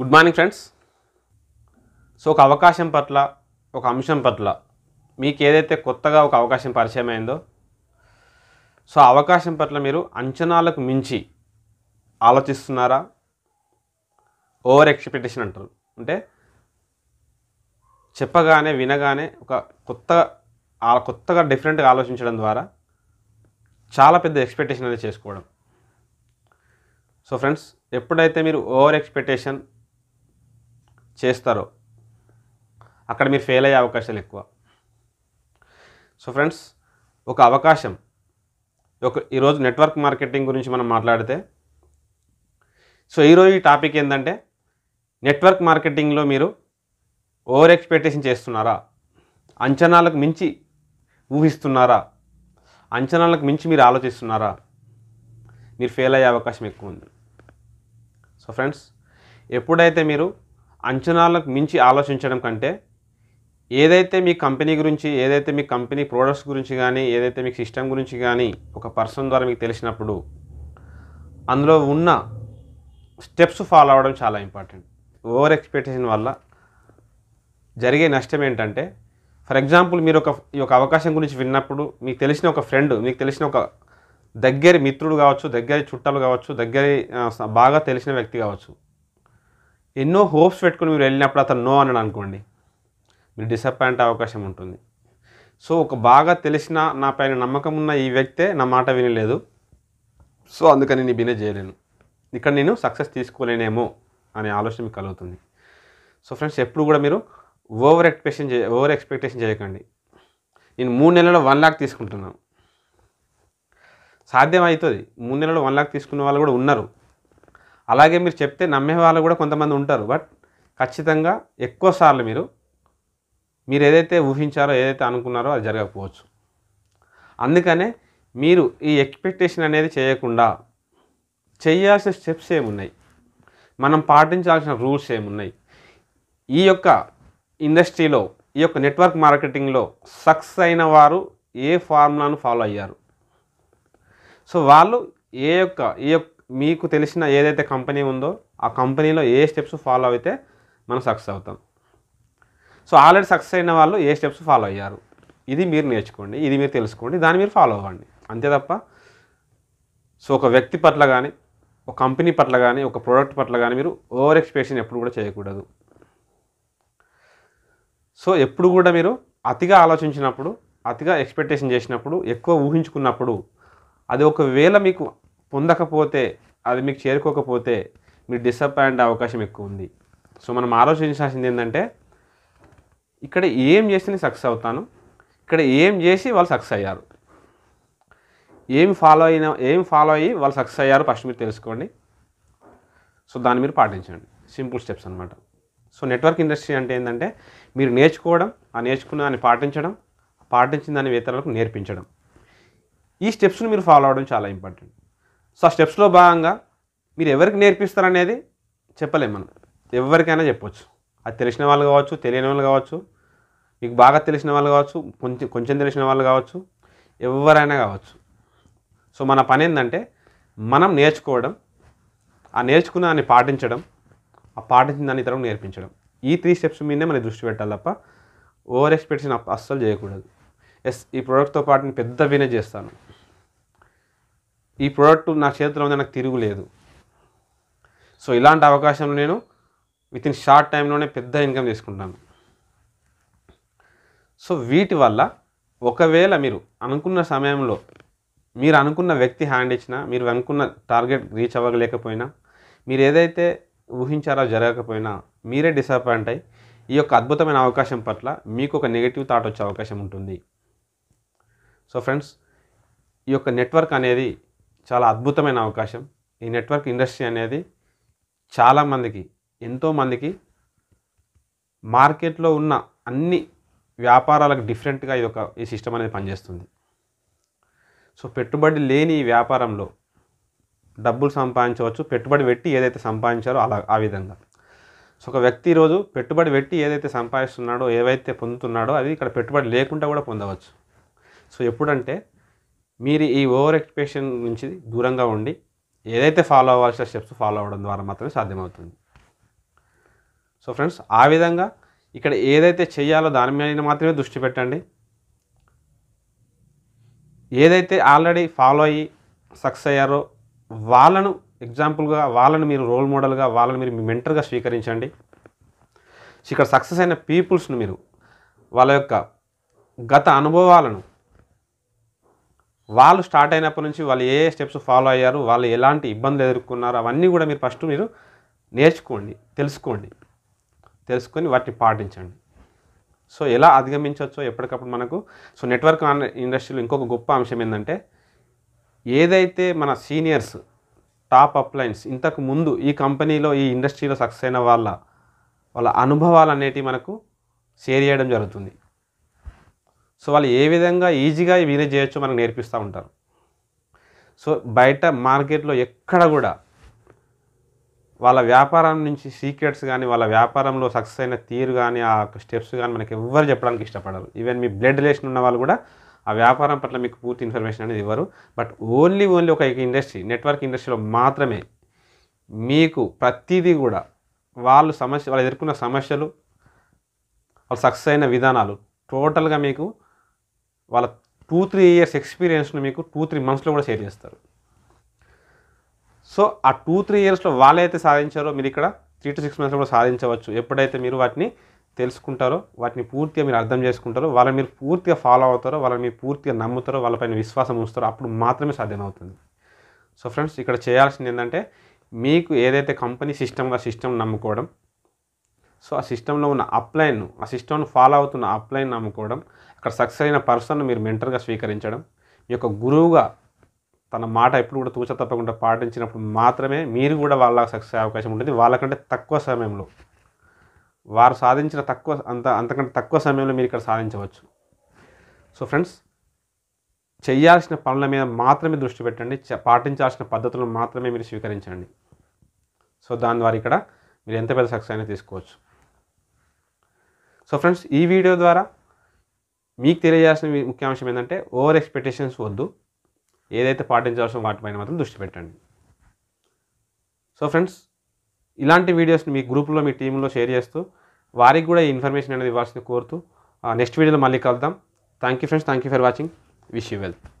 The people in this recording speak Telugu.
గుడ్ మార్నింగ్ ఫ్రెండ్స్ సో ఒక అవకాశం పట్ల ఒక అంశం పట్ల మీకు ఏదైతే కొత్తగా ఒక అవకాశం పరిచయం అయిందో సో అవకాశం పట్ల మీరు అంచనాలకు మించి ఆలోచిస్తున్నారా ఓవర్ ఎక్స్పెక్టేషన్ అంటారు అంటే చెప్పగానే వినగానే ఒక కొత్త కొత్తగా డిఫరెంట్గా ఆలోచించడం ద్వారా చాలా పెద్ద ఎక్స్పెక్టేషన్ అనేది చేసుకోవడం సో ఫ్రెండ్స్ ఎప్పుడైతే మీరు ఓవర్ ఎక్స్పెక్టేషన్ చేస్తారో అక్కడ మీరు ఫెయిల్ అయ్యే అవకాశాలు ఎక్కువ సో ఫ్రెండ్స్ ఒక అవకాశం ఒక ఈరోజు నెట్వర్క్ మార్కెటింగ్ గురించి మనం మాట్లాడితే సో ఈరోజు ఈ టాపిక్ ఏంటంటే నెట్వర్క్ మార్కెటింగ్లో మీరు ఓవర్ ఎక్స్పెక్టేషన్ చేస్తున్నారా అంచనాలకు మించి ఊహిస్తున్నారా అంచనాలకు మించి మీరు ఆలోచిస్తున్నారా మీరు ఫెయిల్ అయ్యే అవకాశం ఎక్కువ ఉంది సో ఫ్రెండ్స్ ఎప్పుడైతే మీరు అంచనాలకు మించి ఆలోచించడం కంటే ఏదైతే మీ కంపెనీ గురించి ఏదైతే మీ కంపెనీ ప్రోడక్ట్స్ గురించి కానీ ఏదైతే మీకు సిస్టమ్ గురించి కానీ ఒక పర్సన్ ద్వారా మీకు తెలిసినప్పుడు అందులో ఉన్న స్టెప్స్ ఫాలో అవ్వడం చాలా ఇంపార్టెంట్ ఓవర్ ఎక్స్పెక్టేషన్ వల్ల జరిగే నష్టం ఏంటంటే ఫర్ ఎగ్జాంపుల్ మీరు ఒక ఈ యొక్క అవకాశం గురించి విన్నప్పుడు మీకు తెలిసిన ఒక ఫ్రెండ్ మీకు తెలిసిన ఒక దగ్గరి మిత్రుడు కావచ్చు దగ్గరి చుట్టాలు కావచ్చు దగ్గరి బాగా తెలిసిన వ్యక్తి కావచ్చు ఎన్నో హోప్స్ పెట్టుకుని మీరు వెళ్ళినప్పుడు అతను నో అన్నాడు అనుకోండి మీరు డిసప్పాయింట్ అవకాశం ఉంటుంది సో ఒక బాగా తెలిసిన నా పైన నమ్మకం ఉన్న ఈ వ్యక్తే నా మాట వినలేదు సో అందుకని నేను బినే చేయలేను ఇక్కడ నేను సక్సెస్ తీసుకోలేనేమో అనే ఆలోచన మీకు కలుగుతుంది సో ఫ్రెండ్స్ ఎప్పుడు కూడా మీరు ఓవర్ ఎక్స్పెక్టేషన్ చే ఓవర్ ఎక్స్పెక్టేషన్ చేయకండి నేను మూడు నెలల్లో వన్ లాక్ తీసుకుంటున్నాను సాధ్యం అవుతుంది మూడు నెలలో వన్ లాక్ తీసుకున్న వాళ్ళు కూడా ఉన్నారు అలాగే మీరు చెప్తే నమ్మే వాళ్ళు కూడా కొంతమంది ఉంటారు బట్ ఖచ్చితంగా ఎక్కువసార్లు మీరు మీరు ఏదైతే ఊహించారో ఏదైతే అనుకున్నారో అది జరగకపోవచ్చు అందుకనే మీరు ఈ ఎక్స్పెక్టేషన్ అనేది చేయకుండా చేయాల్సిన స్టెప్స్ ఏమున్నాయి మనం పాటించాల్సిన రూల్స్ ఏమున్నాయి ఈ యొక్క ఇండస్ట్రీలో ఈ యొక్క నెట్వర్క్ మార్కెటింగ్లో సక్సెస్ అయిన వారు ఏ ఫార్ములాను ఫాలో అయ్యారు సో వాళ్ళు ఏ యొక్క ఈ యొక్క మీకు తెలిసిన ఏదైతే కంపెనీ ఉందో ఆ కంపెనీలో ఏ స్టెప్స్ ఫాలో అయితే మనం సక్సెస్ అవుతాం సో ఆల్రెడీ సక్సెస్ అయిన వాళ్ళు ఏ స్టెప్స్ ఫాలో అయ్యారు ఇది మీరు నేర్చుకోండి ఇది మీరు తెలుసుకోండి దాన్ని మీరు ఫాలో అవ్వండి అంతే తప్ప సో ఒక వ్యక్తి పట్ల కానీ ఒక కంపెనీ పట్ల కానీ ఒక ప్రోడక్ట్ పట్ల కానీ మీరు ఓవర్ ఎక్స్పెక్టేషన్ ఎప్పుడు కూడా చేయకూడదు సో ఎప్పుడు కూడా మీరు అతిగా ఆలోచించినప్పుడు అతిగా ఎక్స్పెక్టేషన్ చేసినప్పుడు ఎక్కువ ఊహించుకున్నప్పుడు అది ఒకవేళ మీకు పొందకపోతే అది మీకు చేరుకోకపోతే మీరు డిసప్పాయింట్ అవకాశం ఎక్కువ ఉంది సో మనం ఆలోచించాల్సింది ఏంటంటే ఇక్కడ ఏం చేసి నేను సక్సెస్ అవుతాను ఇక్కడ ఏం చేసి వాళ్ళు సక్సెస్ అయ్యారు ఏం ఫాలో అయిన ఏం ఫాలో అయ్యి వాళ్ళు సక్సెస్ అయ్యారు ఫస్ట్ మీరు తెలుసుకోండి సో దాన్ని మీరు పాటించండి సింపుల్ స్టెప్స్ అనమాట సో నెట్వర్క్ ఇండస్ట్రీ అంటే ఏంటంటే మీరు నేర్చుకోవడం ఆ నేర్చుకున్న దాన్ని పాటించడం పాటించిన దాన్ని ఇతరులకు నేర్పించడం ఈ స్టెప్స్ని మీరు ఫాలో అవ్వడం చాలా ఇంపార్టెంట్ సో ఆ స్టెప్స్లో భాగంగా మీరు ఎవరికి నేర్పిస్తారనేది చెప్పలేము మనం ఎవరికైనా చెప్పొచ్చు అది తెలిసిన వాళ్ళు కావచ్చు తెలియని వాళ్ళు కావచ్చు మీకు బాగా తెలిసిన వాళ్ళు కావచ్చు కొంచెం కొంచెం తెలిసిన వాళ్ళు కావచ్చు ఎవరైనా కావచ్చు సో మన పని ఏంటంటే మనం నేర్చుకోవడం ఆ నేర్చుకున్న దాన్ని పాటించడం ఆ పాటించిన దాన్ని ఇతరులకు నేర్పించడం ఈ త్రీ స్టెప్స్ మీదనే మనం దృష్టి పెట్టాలి తప్ప ఓవర్ ఎక్స్పెక్టేషన్ అస్సలు చేయకూడదు ఎస్ ఈ ప్రోడక్ట్తో పాటు నేను పెద్ద వినే చేస్తాను ఈ ప్రోడక్ట్ నా చేతిలో ఉంది నాకు తిరుగులేదు సో ఇలాంటి అవకాశంలో నేను విత్ ఇన్ షార్ట్ టైంలోనే పెద్ద ఇన్కమ్ చేసుకుంటాను సో వీటి వల్ల ఒకవేళ మీరు అనుకున్న సమయంలో మీరు అనుకున్న వ్యక్తి హ్యాండ్ ఇచ్చినా మీరు అనుకున్న టార్గెట్ రీచ్ అవ్వలేకపోయినా మీరు ఏదైతే ఊహించారో జరగకపోయినా మీరే డిసప్పాయింట్ అయ్యి ఈ యొక్క అద్భుతమైన అవకాశం పట్ల మీకు ఒక నెగిటివ్ థాట్ వచ్చే అవకాశం ఉంటుంది సో ఫ్రెండ్స్ ఈ యొక్క నెట్వర్క్ అనేది చాలా అద్భుతమైన అవకాశం ఈ నెట్వర్క్ ఇండస్ట్రీ అనేది చాలామందికి ఎంతోమందికి మార్కెట్లో ఉన్న అన్ని వ్యాపారాలకు డిఫరెంట్గా ఇది ఒక ఈ సిస్టమ్ అనేది పనిచేస్తుంది సో పెట్టుబడి లేని ఈ వ్యాపారంలో డబ్బులు సంపాదించవచ్చు పెట్టుబడి పెట్టి ఏదైతే సంపాదించారో అలా ఆ విధంగా సో ఒక వ్యక్తి ఈరోజు పెట్టుబడి పెట్టి ఏదైతే సంపాదిస్తున్నాడో ఏవైతే పొందుతున్నాడో అది ఇక్కడ పెట్టుబడి లేకుండా కూడా పొందవచ్చు సో ఎప్పుడంటే మీరు ఈ ఓవర్ ఎక్స్పెక్టేషన్ నుంచి దూరంగా ఉండి ఏదైతే ఫాలో అవ్వాల్సిన స్టెప్స్ ఫాలో అవ్వడం ద్వారా మాత్రమే సాధ్యమవుతుంది సో ఫ్రెండ్స్ ఆ విధంగా ఇక్కడ ఏదైతే చేయాలో దాని మీద మాత్రమే దృష్టి పెట్టండి ఏదైతే ఆల్రెడీ ఫాలో అయ్యి సక్సెస్ అయ్యారో వాళ్ళను ఎగ్జాంపుల్గా వాళ్ళని మీరు రోల్ మోడల్గా వాళ్ళని మీరు మీ మెంటర్గా స్వీకరించండి ఇక్కడ సక్సెస్ అయిన పీపుల్స్ను మీరు వాళ్ళ యొక్క గత అనుభవాలను వాళ్ళు స్టార్ట్ అయినప్పటి నుంచి వాళ్ళు ఏ స్టెప్స్ ఫాలో అయ్యారు వాళ్ళు ఎలాంటి ఇబ్బందులు ఎదుర్కొన్నారు అవన్నీ కూడా మీరు ఫస్ట్ మీరు నేర్చుకోండి తెలుసుకోండి తెలుసుకొని వాటిని పాటించండి సో ఎలా అధిగమించవచ్చో ఎప్పటికప్పుడు మనకు సో నెట్వర్క్ ఇండస్ట్రీలో ఇంకొక గొప్ప అంశం ఏంటంటే ఏదైతే మన సీనియర్స్ టాప్ అప్లైన్స్ ఇంతకు ముందు ఈ కంపెనీలో ఈ ఇండస్ట్రీలో సక్సెస్ అయిన వాళ్ళ వాళ్ళ అనుభవాలు అనేటివి మనకు షేర్ చేయడం జరుగుతుంది సో వాళ్ళు ఏ విధంగా ఈజీగా మేనేజ్ చేయొచ్చు మనకు నేర్పిస్తూ ఉంటారు సో బయట మార్కెట్లో ఎక్కడ కూడా వాళ్ళ వ్యాపారం నుంచి సీక్రెట్స్ కానీ వాళ్ళ వ్యాపారంలో సక్సెస్ అయిన తీరు కానీ ఆ స్టెప్స్ కానీ మనకి ఎవ్వరు చెప్పడానికి ఇష్టపడరు ఈవెన్ మీ బ్లడ్ రిలేషన్ ఉన్న వాళ్ళు కూడా ఆ వ్యాపారం పట్ల మీకు పూర్తి ఇన్ఫర్మేషన్ అనేది ఇవ్వరు బట్ ఓన్లీ ఓన్లీ ఒక ఇండస్ట్రీ నెట్వర్క్ ఇండస్ట్రీలో మాత్రమే మీకు ప్రతిదీ కూడా వాళ్ళు సమస్య వాళ్ళు ఎదుర్కొన్న సమస్యలు వాళ్ళు సక్సెస్ అయిన విధానాలు టోటల్గా మీకు వాళ్ళ టూ త్రీ ఇయర్స్ ఎక్స్పీరియన్స్ని మీకు టూ త్రీ మంత్స్లో కూడా షేర్ చేస్తారు సో ఆ టూ త్రీ ఇయర్స్లో వాళ్ళైతే సాధించారో మీరు ఇక్కడ త్రీ టు సిక్స్ మంత్స్లో కూడా సాధించవచ్చు ఎప్పుడైతే మీరు వాటిని తెలుసుకుంటారో వాటిని పూర్తిగా మీరు అర్థం చేసుకుంటారో వాళ్ళని మీరు పూర్తిగా ఫాలో అవుతారో వాళ్ళని మీరు పూర్తిగా నమ్ముతారో వాళ్ళపైన విశ్వాసం ఉంచుతారో అప్పుడు మాత్రమే సాధ్యమవుతుంది సో ఫ్రెండ్స్ ఇక్కడ చేయాల్సింది ఏంటంటే మీకు ఏదైతే కంపెనీ సిస్టమ్గా సిస్టమ్ నమ్ముకోవడం సో ఆ సిస్టంలో ఉన్న అప్లైన్ ఆ సిస్టమ్ను ఫాలో అవుతున్న అప్లైన్ నమ్ముకోవడం అక్కడ సక్సెస్ అయిన పర్సన్ను మీరు మెంటర్గా స్వీకరించడం మీ యొక్క గురువుగా తన మాట ఎప్పుడు కూడా తూచ తప్పకుండా పాటించినప్పుడు మాత్రమే మీరు కూడా వాళ్ళ సక్సెస్ అవకాశం ఉంటుంది వాళ్ళకంటే తక్కువ సమయంలో వారు సాధించిన తక్కువ అంత అంతకంటే తక్కువ సమయంలో మీరు ఇక్కడ సాధించవచ్చు సో ఫ్రెండ్స్ చేయాల్సిన పనుల మీద మాత్రమే దృష్టి పెట్టండి పాటించాల్సిన పద్ధతులను మాత్రమే మీరు స్వీకరించండి సో దాని ద్వారా ఇక్కడ మీరు ఎంత పెద్ద సక్సెస్ అయినా తీసుకోవచ్చు సో ఫ్రెండ్స్ ఈ వీడియో ద్వారా మీకు తెలియజేసిన ముఖ్యాంశం ఏంటంటే ఓవర్ ఎక్స్పెక్టేషన్స్ వద్దు ఏదైతే పాటించాల్సిన వాటిపైన మాత్రం దృష్టి పెట్టండి సో ఫ్రెండ్స్ ఇలాంటి వీడియోస్ని మీ గ్రూప్లో మీ టీంలో షేర్ చేస్తూ వారికి కూడా ఈ ఇన్ఫర్మేషన్ అనేది ఇవ్వాల్సింది కోరుతూ నెక్స్ట్ వీడియోలో మళ్ళీ కలుద్దాం thank you friends thank you for watching wish you wealth